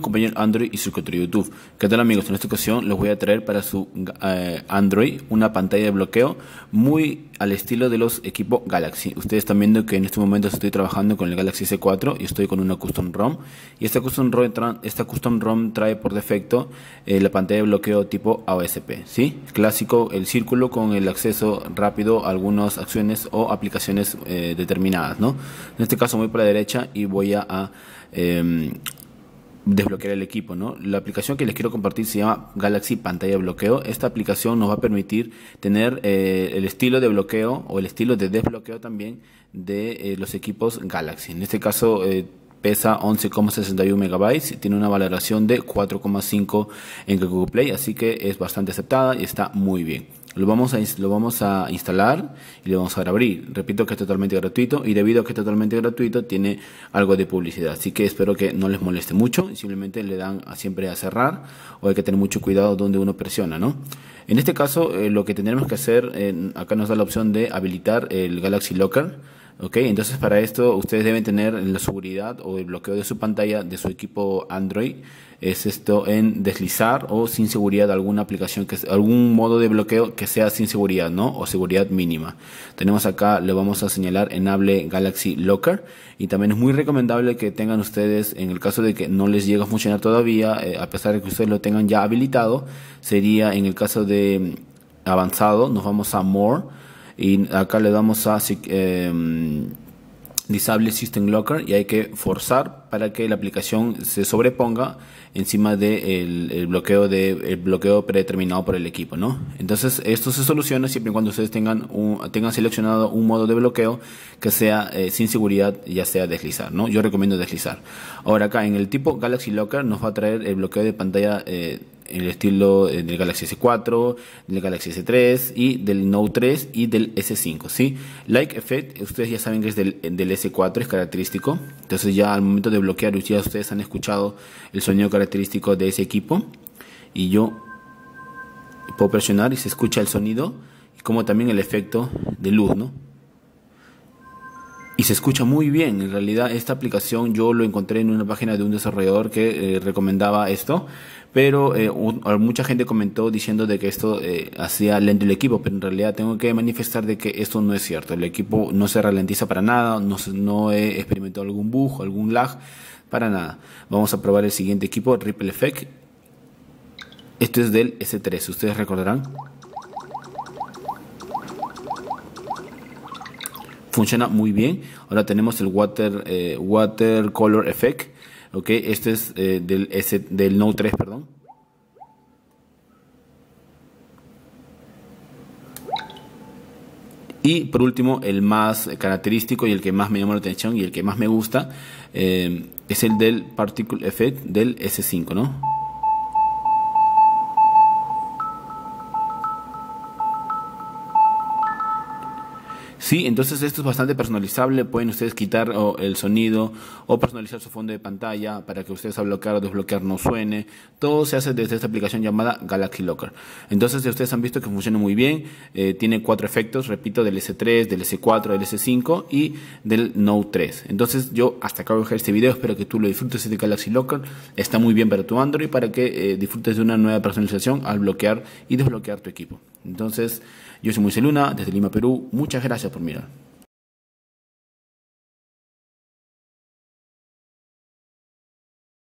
compañero Android y su YouTube. ¿Qué tal amigos? En esta ocasión les voy a traer para su eh, Android una pantalla de bloqueo muy al estilo de los equipos Galaxy. Ustedes están viendo que en este momento estoy trabajando con el Galaxy S4 y estoy con una custom ROM. Y esta custom ROM, ROM trae por defecto eh, la pantalla de bloqueo tipo AOSP. ¿sí? Clásico el círculo con el acceso rápido a algunas acciones o aplicaciones eh, determinadas. ¿no? En este caso voy para la derecha y voy a desbloquear el equipo. ¿no? La aplicación que les quiero compartir se llama Galaxy Pantalla Bloqueo. Esta aplicación nos va a permitir tener eh, el estilo de bloqueo o el estilo de desbloqueo también de eh, los equipos Galaxy. En este caso eh, pesa 11,61 megabytes, tiene una valoración de 4,5 en Google Play, así que es bastante aceptada y está muy bien. Lo vamos, a, lo vamos a instalar y lo vamos a abrir. Repito que es totalmente gratuito y debido a que es totalmente gratuito tiene algo de publicidad. Así que espero que no les moleste mucho. Simplemente le dan a, siempre a cerrar o hay que tener mucho cuidado donde uno presiona. ¿no? En este caso eh, lo que tendremos que hacer, acá nos da la opción de habilitar el Galaxy Locker Ok, entonces para esto ustedes deben tener la seguridad o el bloqueo de su pantalla de su equipo Android. Es esto en deslizar o sin seguridad alguna aplicación, que algún modo de bloqueo que sea sin seguridad, ¿no? O seguridad mínima. Tenemos acá, lo vamos a señalar Enable Galaxy Locker. Y también es muy recomendable que tengan ustedes, en el caso de que no les llegue a funcionar todavía, eh, a pesar de que ustedes lo tengan ya habilitado, sería en el caso de mm, avanzado, nos vamos a More y acá le damos a em, Disable System Locker y hay que forzar para que la aplicación se sobreponga encima del de el bloqueo, de, bloqueo predeterminado por el equipo. ¿no? Entonces esto se soluciona siempre y cuando ustedes tengan, un, tengan seleccionado un modo de bloqueo que sea eh, sin seguridad, ya sea deslizar. ¿no? Yo recomiendo deslizar. Ahora acá en el tipo Galaxy Locker nos va a traer el bloqueo de pantalla. Eh, el estilo eh, del Galaxy S4, del Galaxy S3 y del Note 3 y del S5, ¿sí? Like Effect, ustedes ya saben que es del, del S4, es característico. Entonces ya al momento de bloquear, ya ustedes han escuchado el sonido característico de ese equipo. Y yo puedo presionar y se escucha el sonido, como también el efecto de luz, ¿no? Y se escucha muy bien, en realidad esta aplicación yo lo encontré en una página de un desarrollador que eh, recomendaba esto, pero eh, mucha gente comentó diciendo de que esto eh, hacía lento el equipo, pero en realidad tengo que manifestar de que esto no es cierto, el equipo no se ralentiza para nada, no, no he experimentado algún bug, algún lag, para nada. Vamos a probar el siguiente equipo, Ripple Effect, esto es del S3, ustedes recordarán. funciona muy bien. Ahora tenemos el Water, eh, water color Effect. ¿ok? Este es eh, del, S, del Note 3, perdón. Y por último, el más característico y el que más me llama la atención y el que más me gusta eh, es el del Particle Effect del S5, ¿no? Sí, entonces esto es bastante personalizable. Pueden ustedes quitar el sonido o personalizar su fondo de pantalla para que ustedes al bloquear o desbloquear no suene. Todo se hace desde esta aplicación llamada Galaxy Locker. Entonces si ustedes han visto que funciona muy bien. Eh, tiene cuatro efectos, repito, del S3, del S4, del S5 y del Note 3. Entonces yo hasta acabo de dejar este video. Espero que tú lo disfrutes de Galaxy Locker. Está muy bien para tu Android para que eh, disfrutes de una nueva personalización al bloquear y desbloquear tu equipo. Entonces, yo soy Moisés Luna, desde Lima, Perú. Muchas gracias por mirar.